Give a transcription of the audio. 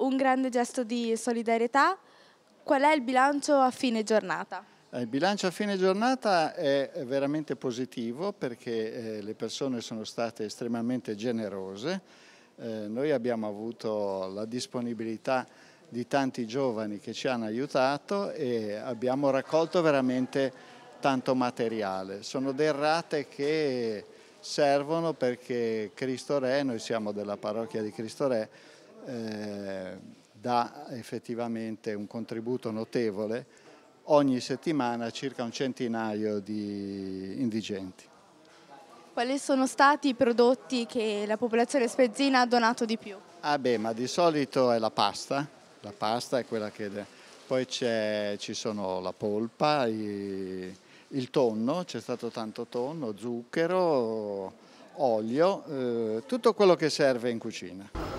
un grande gesto di solidarietà. Qual è il bilancio a fine giornata? Eh, il bilancio a fine giornata è veramente positivo perché eh, le persone sono state estremamente generose. Eh, noi abbiamo avuto la disponibilità di tanti giovani che ci hanno aiutato e abbiamo raccolto veramente tanto materiale. Sono derrate che servono perché Cristo Re, noi siamo della parrocchia di Cristo Re, eh, dà effettivamente un contributo notevole ogni settimana circa un centinaio di indigenti. Quali sono stati i prodotti che la popolazione spezzina ha donato di più? Ah beh, ma di solito è la pasta, la pasta è quella che... Poi ci sono la polpa, i, il tonno, c'è stato tanto tonno, zucchero, olio, eh, tutto quello che serve in cucina.